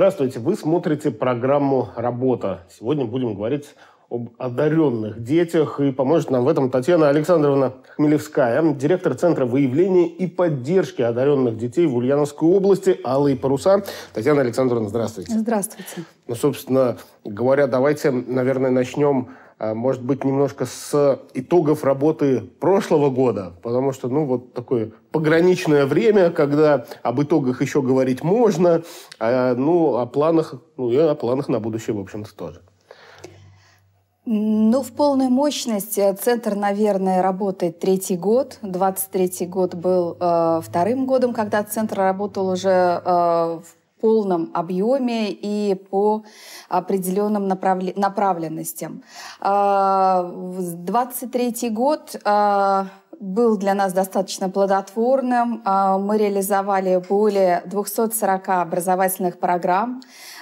Здравствуйте, вы смотрите программу «Работа». Сегодня будем говорить об одаренных детях. И поможет нам в этом Татьяна Александровна Хмелевская, директор Центра выявления и поддержки одаренных детей в Ульяновской области Алые Паруса. Татьяна Александровна, здравствуйте. Здравствуйте. Ну, собственно говоря, давайте, наверное, начнем а, может быть, немножко с итогов работы прошлого года, потому что, ну, вот такое пограничное время, когда об итогах еще говорить можно, а, ну, о планах, ну, и о планах на будущее, в общем-то, тоже. Ну, в полной мощности центр, наверное, работает третий год. 23-й год был э, вторым годом, когда центр работал уже э, в полном объеме и по определенным направле- направленностям. 23 а, год а, был для нас достаточно плодотворным. А, мы реализовали более 240 образовательных программ.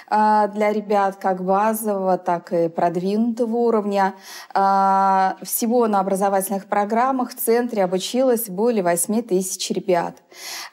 А, для ребят как базового, так и продвинутого уровня. А, всего на образовательных программах в центре обучилось более 8 тысяч ребят.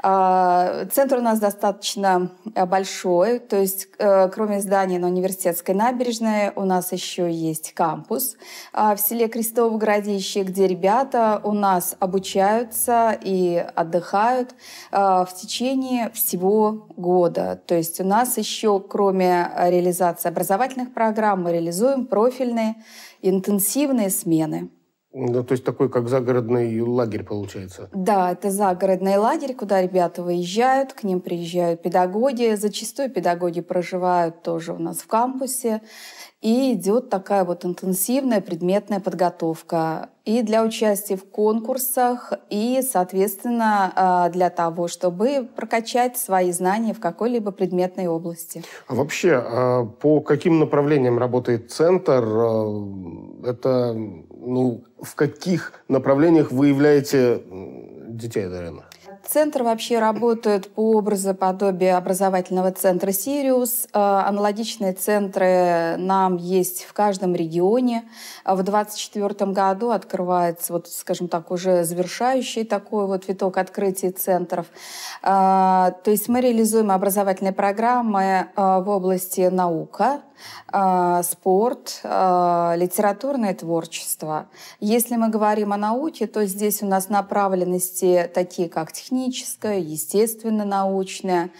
А, центр у нас достаточно э, большой, то есть э, кроме здания на университетской набережной у нас еще есть кампус в селе Крестово Городище, где ребята у нас обучаются и отдыхают в течение всего года. То есть у нас еще кроме кроме реализации образовательных программ, мы реализуем профильные интенсивные смены. Да, ну, то есть такой, как загородный лагерь получается. Да, это загородный лагерь, куда ребята выезжают, к ним приезжают педагоги. Зачастую педагоги проживают тоже у нас в кампусе. И идет такая вот интенсивная предметная подготовка и для участия в конкурсах, и, соответственно, а, для того, чтобы прокачать свои знания в какой-либо предметной области. А вообще, а, по каким направлениям работает центр? А, это, ну, в каких направлениях вы являете детей Дарина? Центр вообще работает по образу подобия образовательного центра «Сириус». Э, аналогичные центры нам есть в каждом регионе. В 2024 году открывается, вот, скажем так, уже завершающий такой вот виток открытия центров. Э, то есть мы реализуем образовательные программы э, в области наука, спорт, литературное творчество. Если мы говорим о науке, то здесь у нас направленности такие, как технические техническое, естественно-научное.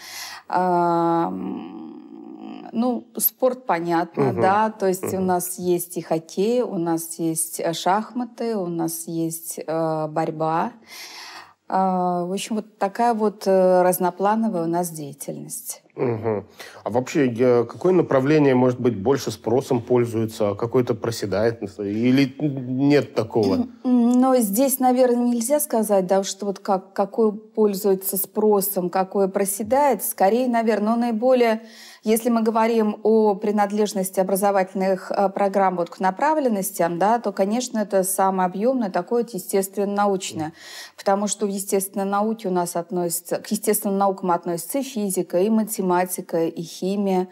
Ну, спорт понятно, угу. да. То есть угу. у нас есть и хоккей, у нас есть э, шахматы, у нас есть э, борьба. А, в общем, вот такая вот э, разноплановая у нас деятельность. Угу. А вообще, какое направление, может быть, больше спросом пользуется, а какое-то проседает? Ну, или нет такого? Но здесь, наверное, нельзя сказать, да, что вот как, какое пользуется спросом, какое проседает. Скорее, наверное, но наиболее если мы говорим о принадлежности образовательных э, программ вот к направленностям, да, то, конечно, это самое объемное, такое вот естественно-научное. Потому что в естественной науке у нас относится, к естественным наукам относится и физика, и математика, и химия,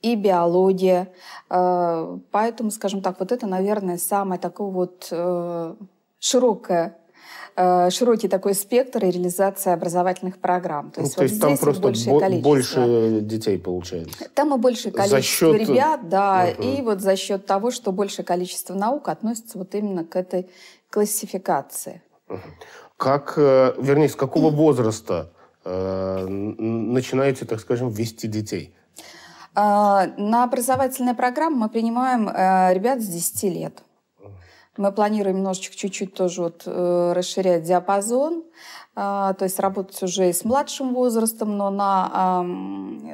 и биология. Э, поэтому, скажем так, вот это, наверное, самое такое вот э, широкое Э, широкий такой спектр и реализация образовательных программ. То ну, есть, ну, вот есть там просто большее бо- количество. больше детей получается. Там и большее количество за счет... Э, ребят, да, uh-huh. и вот за счет того, что большее количество наук относится вот именно к этой классификации. Как, э, вернее, с какого возраста э, начинаете, так скажем, вести детей? На образовательные программы мы принимаем ребят с 10 лет. Мы планируем немножечко, чуть-чуть тоже вот, э, расширять диапазон, э, то есть работать уже и с младшим возрастом, но на,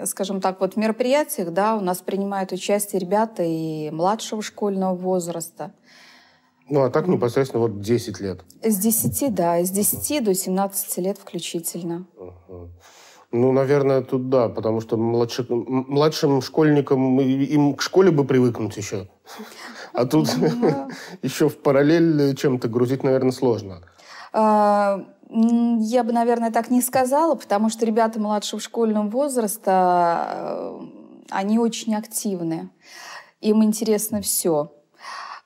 э, скажем так, вот мероприятиях, да, у нас принимают участие ребята и младшего школьного возраста. Ну, а так непосредственно вот 10 лет. С 10, да, с 10 до 17 лет включительно. Uh-huh. Ну, наверное, тут да, потому что младше, младшим школьникам им к школе бы привыкнуть еще. А тут еще в параллель э, чем-то грузить, наверное, сложно. А, я бы, наверное, так не сказала, потому что ребята младшего школьного возраста, э, они очень активны. Им интересно все.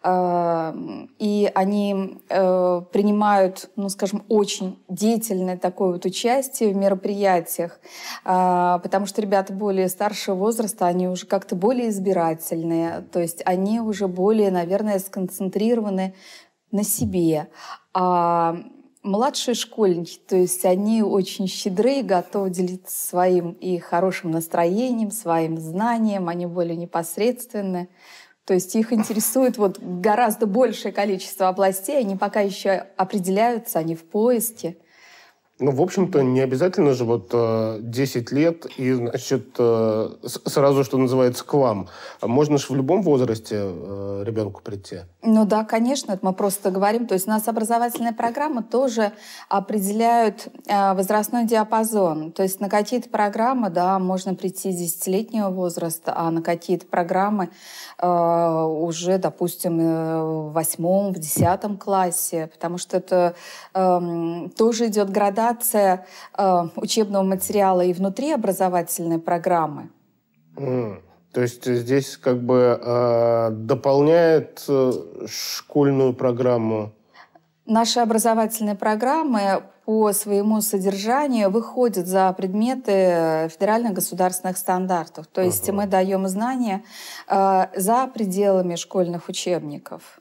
Эм, и они э, принимают, ну, скажем, очень деятельное такое вот участие в мероприятиях, э, потому что ребята более старшего возраста, они уже как-то более избирательные, то есть они уже более, наверное, сконцентрированы на себе. А младшие школьники, то есть они очень щедрые, готовы делиться своим и хорошим настроением, своим знанием, они более непосредственны. То есть их интересует вот гораздо большее количество областей, они пока еще определяются, они в поиске. Ну, в общем-то, не обязательно же вот 10 э, лет и, значит, э, сразу, что называется, к вам. Можно же в любом возрасте э, ребенку прийти. Ну да, конечно, мы просто говорим. То есть у нас образовательные программы тоже определяют возрастной диапазон. То есть на какие-то программы, да, можно прийти с 10-летнего возраста, а на какие-то программы уже, допустим, в 8 в 10 классе, потому что это эм, тоже идет градация интеграция э, учебного материала и внутри образовательной программы. Mm. То есть здесь как бы э, дополняет э, школьную программу. Наши образовательные программы по своему содержанию выходят за предметы федеральных государственных стандартов. То есть угу. мы даем знания э, за пределами школьных учебников.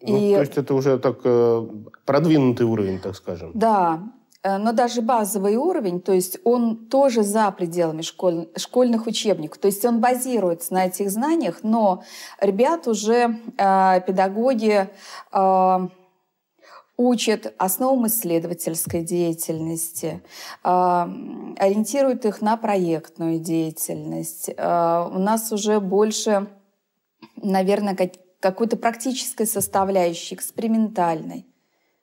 Ну, и... То есть это уже так э, продвинутый уровень, так скажем. Да, Э, но даже базовый уровень, то есть он тоже за пределами школь, школьных учебников, то есть он базируется на этих знаниях, но ребят уже э, педагоги э, учат основам исследовательской деятельности, э, ориентируют их на проектную деятельность. Э, у нас уже больше, наверное, какой-то практической составляющей, экспериментальной.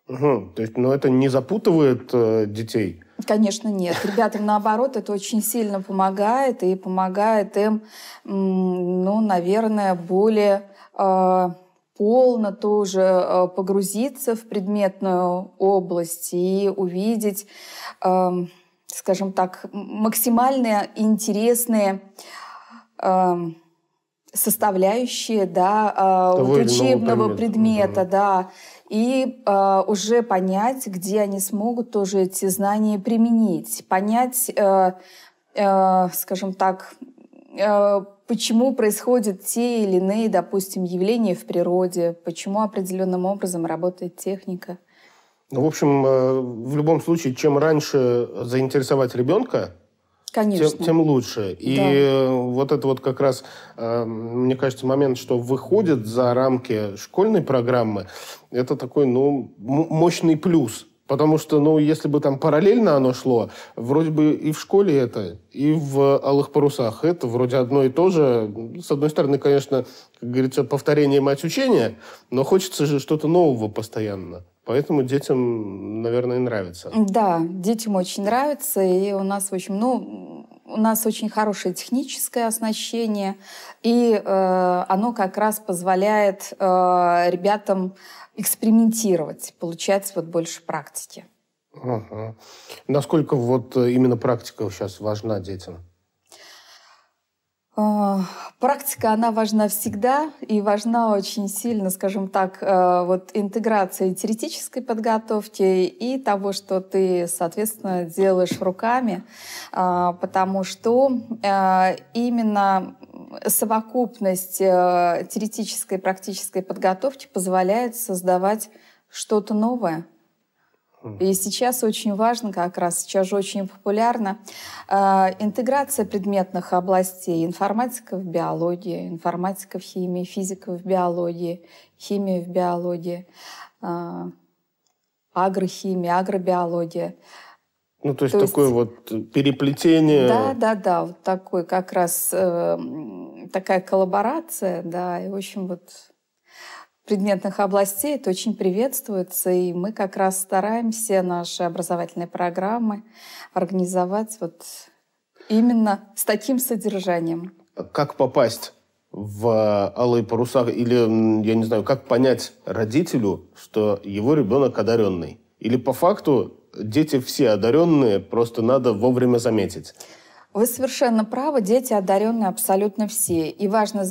Угу. То есть, но ну, это не запутывает э, детей? Конечно, нет. Ребятам, наоборот, это очень сильно помогает. И помогает им, ну, наверное, более э, полно тоже э, погрузиться в предметную область и увидеть, э, скажем так, максимально интересные э, составляющие да, э, вот учебного предмета. предмета угу. да и э, уже понять, где они смогут тоже эти знания применить, понять, э, э, скажем так, э, почему происходят те или иные, допустим, явления в природе, почему определенным образом работает техника. Ну, в общем, э, в любом случае, чем раньше заинтересовать ребенка, Конечно. Тем, тем лучше. И да. вот это вот как раз, эм, мне кажется, момент, что выходит за рамки школьной программы, это такой, ну, мощный плюс. Потому что, ну, если бы там параллельно оно шло, вроде бы и в школе это, и в «Алых парусах» это вроде одно и то же. С одной стороны, конечно, как говорится, повторение мать учения, но хочется же что-то нового постоянно. Поэтому детям, наверное, нравится. Да, детям очень нравится. И у нас, в общем, ну, у нас очень хорошее техническое оснащение, и э, оно как раз позволяет э, ребятам экспериментировать, получать вот больше практики. Ага. Насколько вот э, именно практика сейчас важна детям? Практика, она важна всегда и важна очень сильно, скажем так, э, вот интеграция теоретической подготовки и того, что ты, соответственно, делаешь руками, э, потому что э, именно совокупность теоретической и практической подготовки позволяет создавать что-то новое — и сейчас очень важно, как раз сейчас же очень популярно, э, интеграция предметных областей. Информатика в биологии, информатика в химии, физика в биологии, химия в биологии, э, агрохимия, агробиология. Ну, то есть то такое есть, вот переплетение. Да, да, да, вот такой как раз э, такая коллаборация, да, и в общем вот предметных областей, это очень приветствуется, и мы как раз стараемся наши образовательные программы организовать вот именно с таким содержанием. Как попасть в э, алые паруса, или, я не знаю, как понять родителю, что его ребенок одаренный? Или по факту дети все одаренные, просто надо вовремя заметить? Вы совершенно правы, дети одаренные абсолютно все. И важно,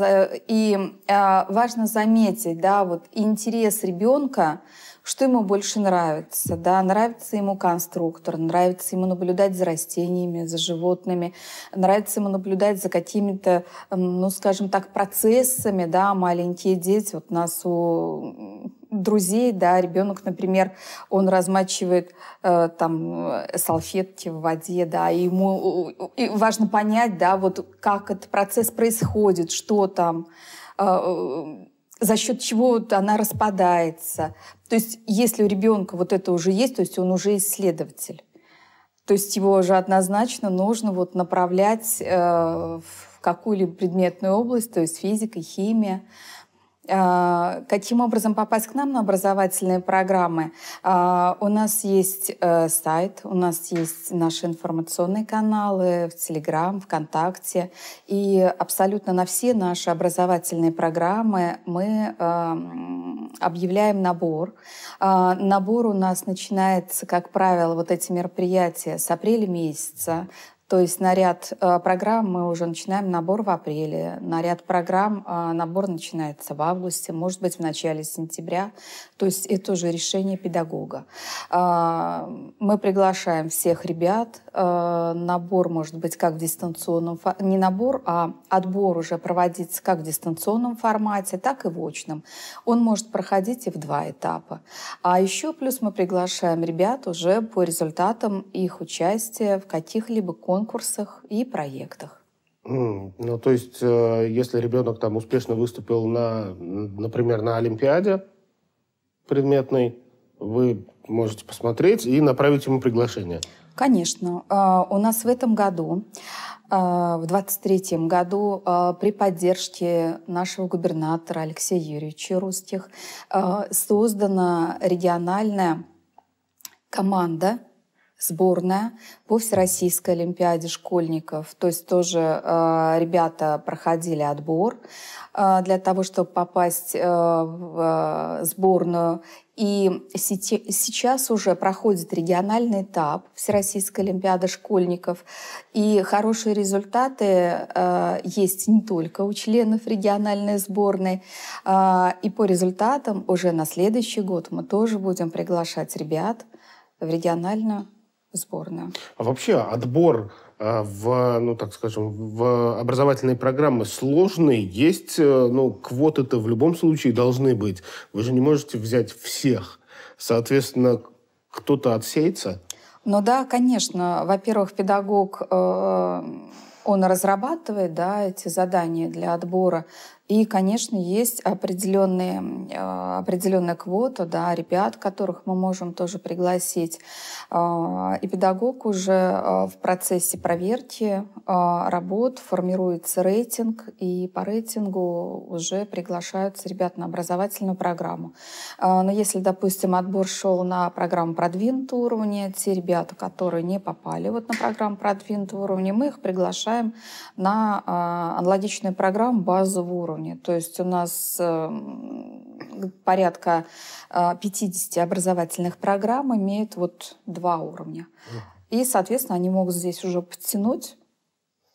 и, э, важно заметить, да, вот интерес ребенка, что ему больше нравится. Да? Нравится ему конструктор, нравится ему наблюдать за растениями, за животными, нравится ему наблюдать за какими-то, ну, скажем так, процессами, да, маленькие дети. Вот у нас у друзей, да, ребенок, например, он размачивает э, там э, салфетки в воде, да, и ему и важно понять, да, вот как этот процесс происходит, что там, э, э за счет чего вот она распадается. То есть, если у ребенка вот это уже есть, то есть он уже исследователь. То есть его уже однозначно нужно вот направлять э, в какую-либо предметную область, то есть физика, химия, а, каким образом попасть к нам на образовательные программы? А, у нас есть э, сайт, у нас есть наши информационные каналы в Телеграм, ВКонтакте. И абсолютно на все наши образовательные программы мы э, объявляем набор. А, набор у нас начинается, как правило, вот эти мероприятия с апреля месяца, то есть на ряд э, программ мы уже начинаем набор в апреле, на ряд программ э, набор начинается в августе, может быть, в начале сентября. То есть это уже решение педагога. Э, мы приглашаем всех ребят. Набор может быть как в дистанционном... Не набор, а отбор уже проводится как в дистанционном формате, так и в очном. Он может проходить и в два этапа. А еще плюс мы приглашаем ребят уже по результатам их участия в каких-либо конкурсах конкурсах и проектах. Mm. Ну, то есть, э, если ребенок там успешно выступил на, например, на Олимпиаде предметной, вы можете посмотреть и направить ему приглашение. Конечно. А, у нас в этом году, а, в 23-м году, а, при поддержке нашего губернатора Алексея Юрьевича Русских создана региональная команда сборная по Всероссийской Олимпиаде школьников. То есть тоже э, ребята проходили отбор э, для того, чтобы попасть э, в э, сборную. И сейчас уже проходит региональный этап Всероссийской Олимпиады школьников. И хорошие результаты э, есть не только у членов региональной сборной. Э, и по результатам уже на следующий год мы тоже будем приглашать ребят в региональную сборную. А вообще отбор э, в, ну так скажем, в образовательные программы сложные есть, э, ну квоты-то в любом случае должны быть. Вы же не можете взять всех. Соответственно, кто-то отсеется? Ну да, конечно. Во-первых, педагог, э, он разрабатывает да, эти задания для отбора. И, конечно, есть определенные, а, определенная квота да, ребят, которых мы можем тоже пригласить. А, и педагог уже а, в процессе проверки работ формируется рейтинг, и по рейтингу уже приглашаются ребят на образовательную программу. Но если, допустим, отбор шел на программу продвинутого уровня, те ребята, которые не попали вот на программу продвинутого уровня, мы их приглашаем на аналогичную программу базового уровня уровне. То есть у нас эм, порядка 50 э, образовательных программ имеет вот два уровня. И, соответственно, они могут здесь уже подтянуть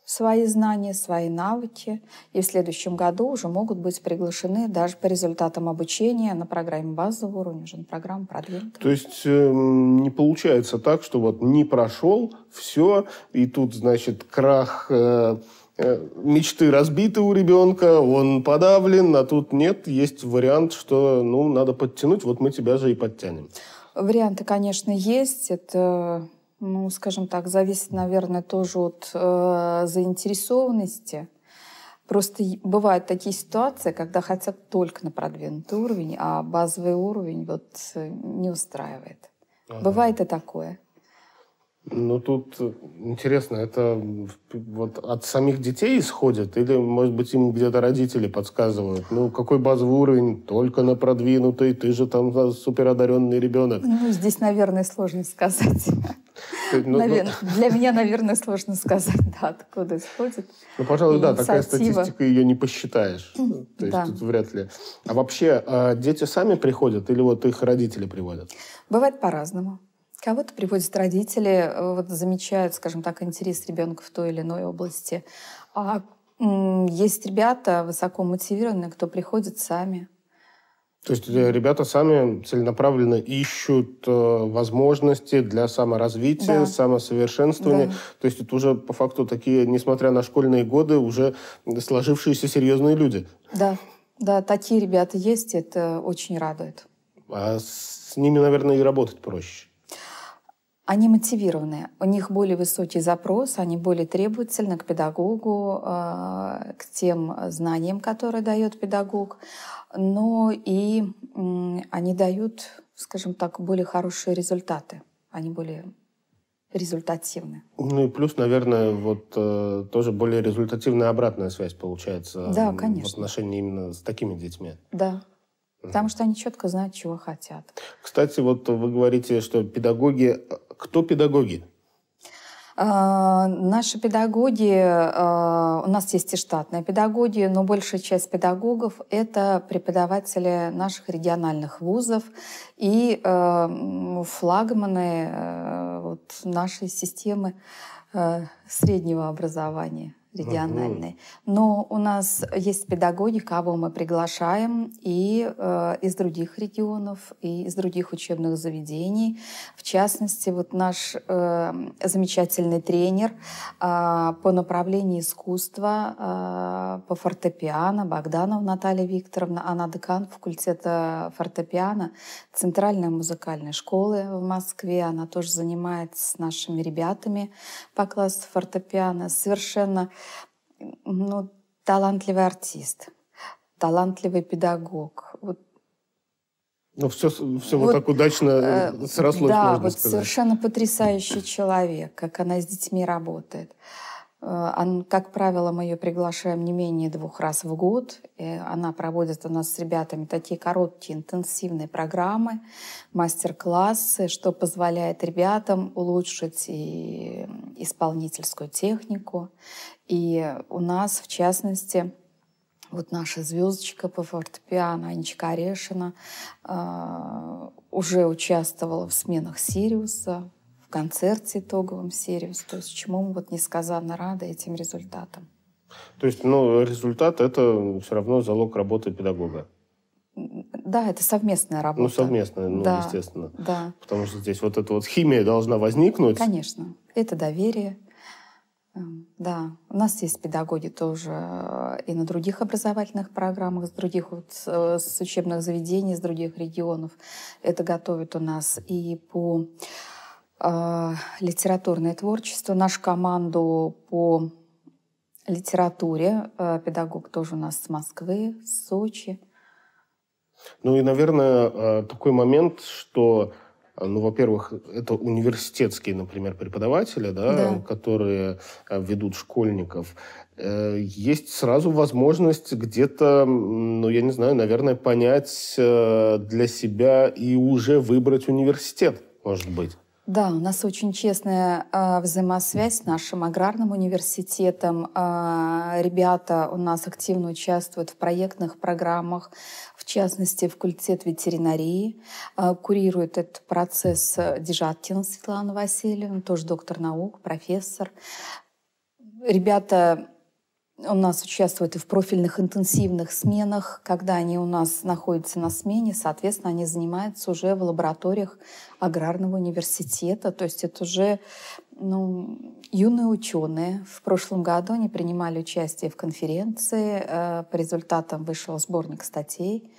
свои знания, свои навыки, и в следующем году уже могут быть приглашены даже по результатам обучения на программе базового уровня, уже на программу продвинутого. То есть э, не получается так, что вот не прошел, все, и тут, значит, крах э, Э, мечты разбиты у ребенка, он подавлен, а тут нет, есть вариант, что ну, надо подтянуть, вот мы тебя же и подтянем. Варианты, конечно, есть. Это, ну, скажем так, зависит, наверное, тоже от э, заинтересованности. Просто бывают такие ситуации, когда хотят только на продвинутый уровень, а базовый уровень вот э, не устраивает. Ага. Бывает и такое. Ну, тут э, интересно, это вот от самих детей исходит? Или, может быть, им где-то родители подсказывают? Ну, какой базовый уровень? Только на продвинутый, ты же там суперодаренный ребенок. Ну, здесь, наверное, сложно сказать. Э, ну, ну. Для меня, наверное, сложно сказать, да, откуда исходит. Ну, пожалуй, да, такая статистика, ее не посчитаешь. То есть тут вряд ли. А вообще, а дети сами приходят или вот их родители приводят? Бывает по-разному. Кого-то приводят родители, э, вот замечают, скажем так, интерес ребенка в той или иной области. А есть ребята высоко мотивированные, кто приходит сами. То есть э, ребята сами целенаправленно ищут э, возможности для саморазвития, да. самосовершенствования. Да. То есть это уже по факту такие, несмотря на школьные годы, уже сложившиеся серьезные люди. Да, да, такие ребята есть, это очень радует. А с ними, наверное, и работать проще они мотивированы, у них более высокий запрос, они более требовательны к педагогу, а, к тем знаниям, которые дает педагог, но и они дают, скажем так, более хорошие результаты, они более результативны. Ну и плюс, наверное, вот э, тоже более результативная обратная связь получается. Да, конечно. В отношении именно с такими детьми. Да. Потому что они четко знают, чего хотят. Кстати, вот вы говорите, что педагоги э, кто педагоги? А, наши педагоги, а, у нас есть и штатные педагоги, но большая часть педагогов — это преподаватели наших региональных вузов и а, флагманы нашей системы среднего образования региональные, Угу. Но у нас есть педагоги, кого мы приглашаем и э, из других регионов, и из других учебных заведений. В частности, вот наш э, замечательный тренер э, по направлению искусства э, по фортепиано Богданов Наталья Викторовна, она декан факультета фортепиано Центральной музыкальной школы в Москве. Она тоже занимается с нашими ребятами по классу фортепиано. Совершенно ну, талантливый артист, талантливый педагог. Вот ну, все, все вот, вот так удачно э, э, срослось, да, можно вот сказать. совершенно потрясающий человек, как она с детьми работает. Э, как правило, мы ее приглашаем не менее двух раз в год. И она проводит у нас с ребятами такие короткие интенсивные программы, мастер-классы, что позволяет ребятам улучшить и исполнительскую технику. И у нас, в частности, вот наша звездочка по фортепиано Анечка Орешина э, уже участвовала в сменах Сириуса, концерте итоговом сервис. То есть чему мы вот несказанно рады этим результатам. То есть, ну, результат — это все равно залог работы педагога. Да, это совместная работа. Ну, совместная, ну, да, естественно. Да. Потому что здесь вот эта вот химия должна возникнуть. Конечно. Это доверие. Эм, да, у нас есть педагоги тоже э, и на других образовательных программах, с других вот, э, с учебных заведений, с других регионов. Это готовят у нас и по а, литературное творчество, нашу команду по литературе. А, педагог тоже у нас с Москвы, с Сочи. Ну и, наверное, а, такой момент, что, ну, во-первых, это университетские, например, преподаватели, да, да. которые ведут школьников. Э, есть сразу возможность где-то, ну, я не знаю, наверное, понять э, для себя и уже выбрать университет, может быть. Да, у нас очень честная э, взаимосвязь с нашим аграрным университетом. Э, ребята у нас активно участвуют в проектных программах, в частности, факультет ветеринарии. Э, курирует этот процесс э, Дежаткина Светлана Васильевна, тоже доктор наук, профессор. Ребята у нас участвуют и в профильных интенсивных сменах. Когда они у нас находятся на смене, соответственно, они занимаются уже в лабораториях аграрного университета. То есть это уже ну, юные ученые. В прошлом году они принимали участие в конференции. Э, по результатам вышел сборник статей.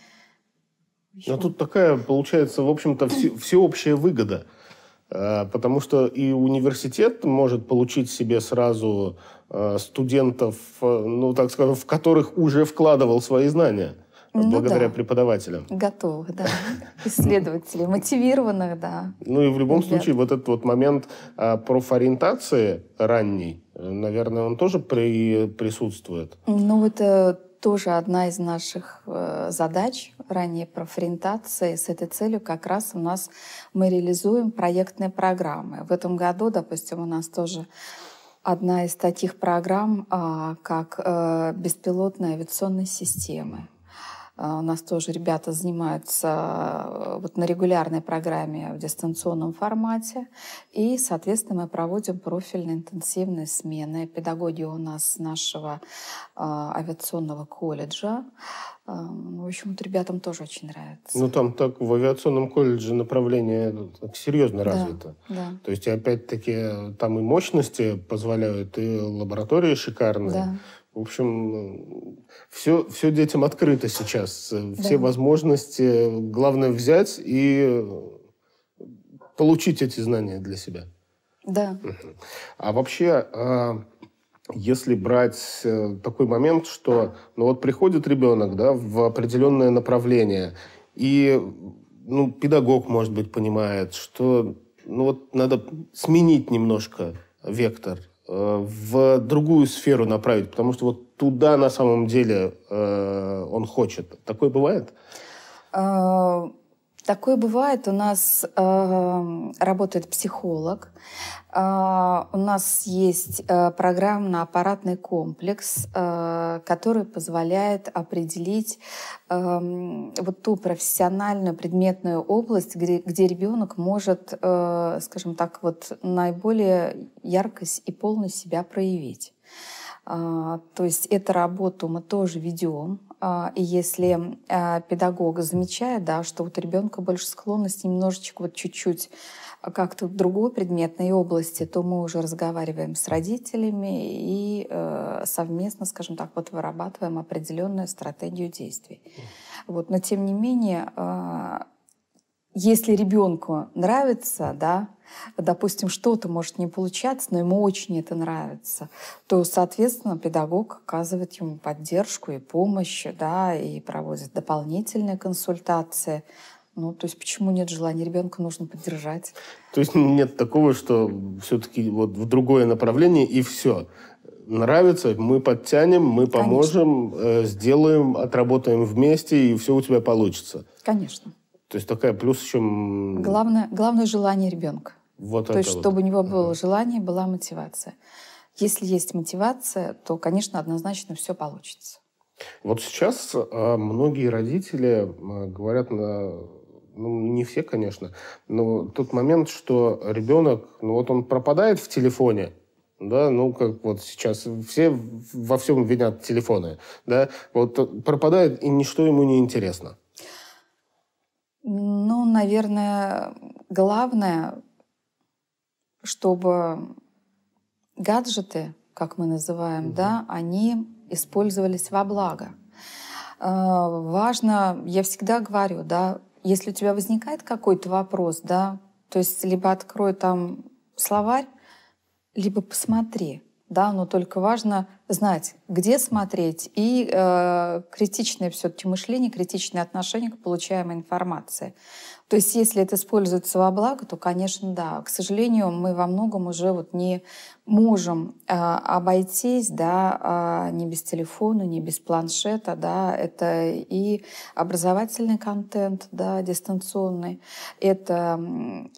Еще. А тут такая, получается, в общем-то, все, всеобщая выгода – Э, потому что и университет может получить себе сразу э, студентов, э, ну, так скажем, в которых уже вкладывал свои знания ну, благодаря да. преподавателям. Готовых, да. Исследователей, мотивированных, да. Ну и в любом Ребят. случае вот этот вот момент а, профориентации ранней, наверное, он тоже при, присутствует. Ну, это тоже одна из наших э, задач ранее профориентации. С этой целью как раз у нас мы реализуем проектные программы. В этом году, допустим, у нас тоже одна из таких программ, а, как э, беспилотные авиационные системы. А, у нас тоже ребята занимаются э, вот на регулярной программе в дистанционном формате. И, соответственно, мы проводим профильные, интенсивные смены. Педагоги у нас нашего э, авиационного колледжа. Э, в общем, вот ребятам тоже очень нравится. Ну, там так в авиационном колледже направление ну, так серьезно развито. Да, да. То есть, опять-таки, там и мощности позволяют, и лаборатории шикарные. Да в общем, все, ну, все детям открыто сейчас. Все да. возможности. Главное взять и получить эти знания для себя. Да. А вообще, а, если брать э, такой момент, что ну вот приходит ребенок да, в определенное направление, и ну, педагог, может быть, понимает, что ну вот надо сменить немножко вектор Э, в другую сферу направить, потому что вот туда на самом деле э, он хочет. Такое бывает? Э, Такое бывает. У нас э, работает психолог, э, у нас есть э, программно-аппаратный комплекс, э, который позволяет определить э, вот ту профессиональную предметную область, где, где ребенок может, э, скажем так, вот наиболее яркость и полно себя проявить. Э, то есть эту работу мы тоже ведем. А, и если а, педагог замечает, да, что вот ребенка больше склонность немножечко вот чуть-чуть а, как-то в другой предметной области, то мы уже разговариваем с родителями и э, совместно, скажем так, вот вырабатываем определенную стратегию действий. Вот, но тем не менее э, если ребенку нравится, да, допустим, что-то может не получаться, но ему очень это нравится, то, соответственно, педагог оказывает ему поддержку и помощь, да, и проводит дополнительные консультации. Ну, то есть почему нет желания ребенка нужно поддержать? То есть нет такого, что все-таки вот в другое направление и все нравится, мы подтянем, мы поможем, Конечно. Э, сделаем, отработаем вместе, и все у тебя получится. Конечно. То есть такая плюс еще... Главное, главное желание ребенка. Вот То есть, вот. чтобы у него было mm-hmm. желание, была мотивация. Если есть мотивация, то, конечно, однозначно все получится. Вот сейчас а, многие родители а, говорят на ну, не все, конечно, но тот момент, что ребенок, ну, вот он пропадает в телефоне, да, ну, как вот сейчас все во всем винят телефоны, да, вот пропадает, и ничто ему не интересно. Ну, наверное, главное, чтобы гаджеты, как мы называем, угу. да, они использовались во благо. А, важно, я всегда говорю, да, если у тебя возникает какой-то вопрос, да, то есть либо открой там словарь, либо посмотри, да, но только важно знать, где смотреть и э, критичное все-таки мышление, критичное отношение к получаемой информации. То есть, если это используется во благо, то, конечно, да. К сожалению, мы во многом уже вот не можем э, обойтись, да, а, не без телефона, не без планшета, да, это и образовательный контент, да, дистанционный, это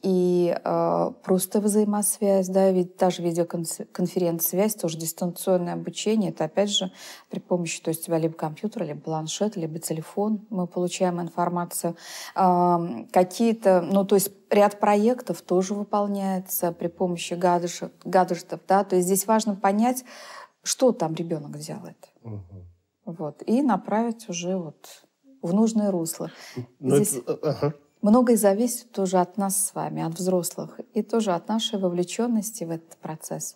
и э, просто взаимосвязь, да, ведь та же видеоконференц-связь, тоже дистанционное обучение, это опять же при помощи, то есть у тебя либо компьютер, либо планшет, либо телефон, мы получаем информацию, какие-то, ну, то есть Ряд проектов тоже выполняется при помощи гаджетов, гаджетов да, то есть здесь важно понять, что там ребенок делает. Угу. Вот, и направить уже вот в нужное русло. Но ну, здесь это... А, ага. Многое зависит тоже от нас с вами, от взрослых, и тоже от нашей вовлеченности в этот процесс.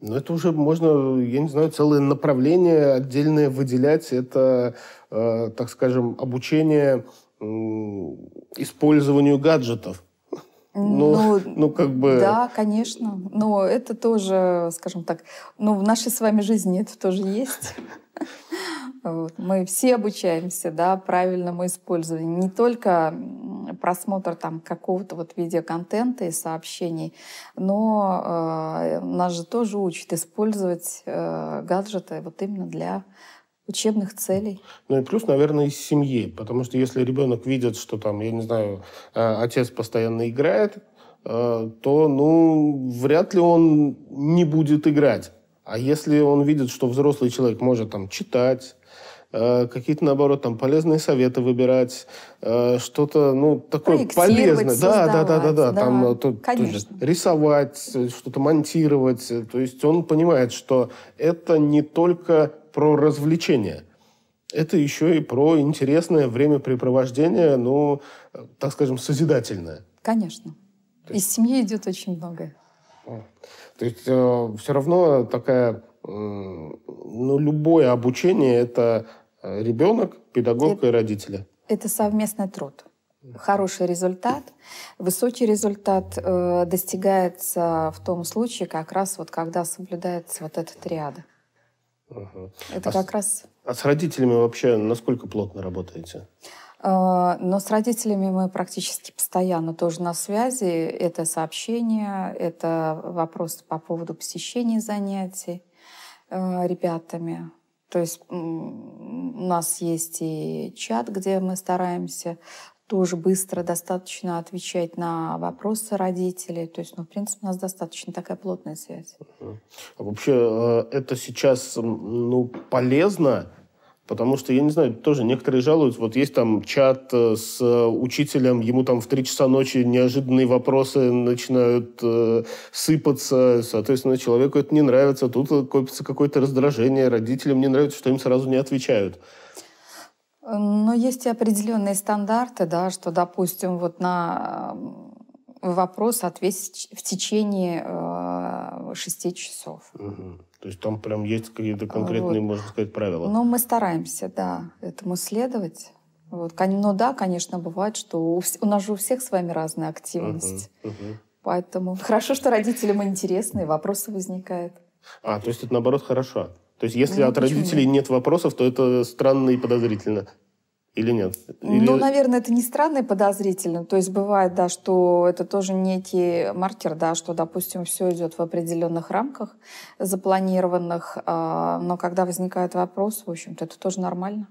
Ну, это уже можно, я не знаю, целое направление отдельное выделять. Это, э, так скажем, обучение э, использованию гаджетов. Ну, ну, ну, как бы... Да, конечно. Но это тоже, скажем так, ну, в нашей с вами жизни это тоже есть. Вот. Мы все обучаемся да, правильному использованию. Не только просмотр там, какого-то вот видеоконтента и сообщений, но э, нас же тоже учат использовать э, гаджеты вот именно для учебных целей. Ну и плюс, наверное, из семьи, потому что если ребенок видит, что там, я не знаю, э, отец постоянно играет, э, то, ну, вряд ли он не будет играть. А если он видит, что взрослый человек может там читать, э, какие-то, наоборот, там полезные советы выбирать, что-то, ну, такое полезное. Да, да, да, да, да, там то, конечно. То рисовать, что-то монтировать. То есть он понимает, что это не только про развлечения Это еще и про интересное времяпрепровождение, ну, так скажем, созидательное. Конечно. Есть... Из семьи идет очень многое. То есть э, все равно такая, э, ну, любое обучение это э, ребенок, педагог это, и родители. Это совместный труд. Хороший результат, высокий результат э, достигается в том случае, как раз вот когда соблюдается вот этот ряд. Угу. Это а как с, раз... А с родителями вообще насколько плотно работаете? А, но с родителями мы практически постоянно тоже на связи. Это сообщения, это вопросы по поводу посещения занятий э, ребятами. То есть у нас есть и чат, где мы стараемся тоже быстро достаточно отвечать на вопросы родителей. То есть, ну, в принципе, у нас достаточно такая плотная связь. А вообще э, это сейчас, ну, полезно, Потому что, я не знаю, тоже некоторые жалуются. Вот есть там чат э, с э, учителем, ему там в три часа ночи неожиданные вопросы начинают э, сыпаться. Соответственно, человеку это не нравится. Тут копится какое-то раздражение. Родителям не нравится, что им сразу не отвечают. Но есть и определенные стандарты, да, что, допустим, вот на э, вопрос ответить в течение э, шести часов. Угу. То есть там прям есть какие-то конкретные, вот. можно сказать, правила. Но мы стараемся, да, этому следовать. Вот. но да, конечно, бывает, что у, у нас же у всех с вами разная активность. Угу, угу. Поэтому хорошо, что родителям интересно, и вопросы возникают. А, то есть это наоборот хорошо. То есть, если ну, от родителей нет вопросов, то это странно и подозрительно. Или нет? Или... Ну, наверное, это не странно и подозрительно. То есть бывает, да, что это тоже некий маркер, да, что, допустим, все идет в определенных рамках запланированных, а, но когда возникает вопрос, в общем-то, это тоже нормально.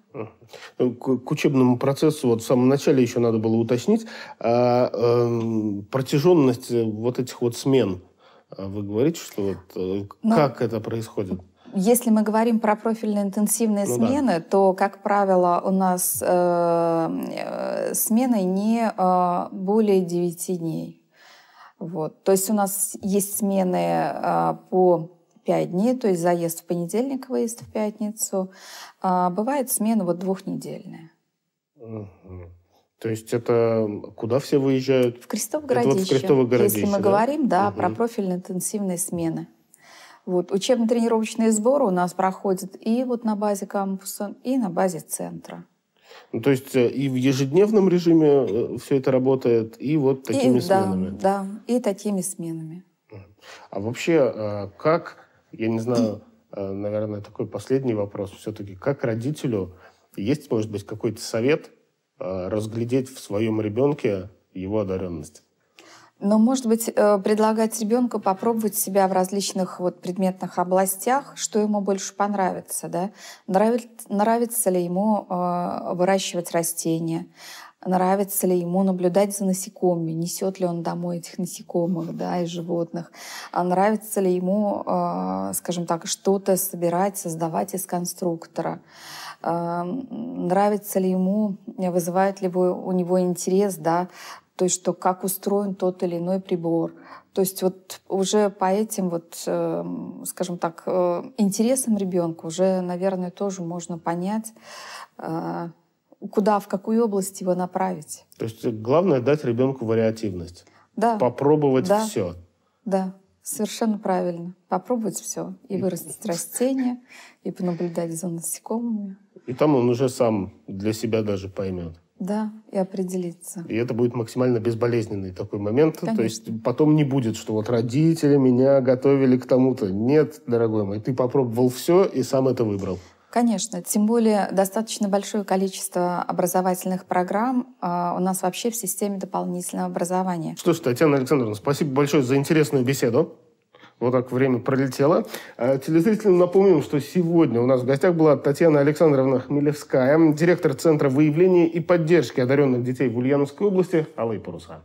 Ну, к учебному процессу вот в самом начале еще надо было уточнить а, эм, протяженность вот этих вот смен. А вы говорите, что вот, э, но... Ну, как это происходит? Если мы говорим про профильные интенсивные ну, смены, да. то, как правило, у нас э, э смены не э, более 9 дней. Вот. То есть у нас есть смены э, по 5 дней, то есть заезд в понедельник, выезд в пятницу. А, бывает смена вот двухнедельная. То есть это куда все выезжают? В Крестовгородище. Это вот в Крестовгородище Если мы да? говорим, да, угу. про профильно-интенсивные смены. Вот. Учебно-тренировочные сборы у нас проходят и вот на базе кампуса, и на базе центра. Ну, то есть э, и в ежедневном режиме э, все это работает, и вот такими и, сменами. Да, да, и такими сменами. А вообще, э, как, я не знаю, наверное, такой последний вопрос все-таки, как родителю есть, может быть, какой-то совет разглядеть в своем ребенке его одаренность? Но, может быть, э, предлагать ребенку попробовать себя в различных вот предметных областях, что ему больше понравится, да? Нравит, нравится ли ему э, выращивать растения, нравится ли ему наблюдать за насекомыми, несет ли он домой этих насекомых да, и животных, а нравится ли ему, э, скажем так, что-то собирать, создавать из конструктора, эм, нравится ли ему, вызывает ли у него интерес да, то есть что как устроен тот или иной прибор. То есть вот уже по этим вот, эм, скажем так, э, интересам ребенка уже, наверное, тоже можно понять, э, куда, в какую область его направить. То есть главное дать ребенку вариативность. Да. Попробовать да. все. Да, совершенно правильно. Попробовать все. И вырастить растения, и понаблюдать за насекомыми. И там он уже сам для себя даже поймет. Да, и определиться. И это будет максимально безболезненный такой момент. Конечно. То есть потом не будет, что вот родители меня готовили к тому-то. Нет, дорогой мой, ты попробовал все и сам это выбрал. Конечно, тем более достаточно большое количество образовательных программ э, у нас вообще в системе дополнительного образования. Что ж, Татьяна Александровна, спасибо большое за интересную беседу. Вот так время пролетело. Э, телезрителям напомним, что сегодня у нас в гостях была Татьяна Александровна Хмелевская, директор Центра выявления и поддержки одаренных детей в Ульяновской области «Алые паруса».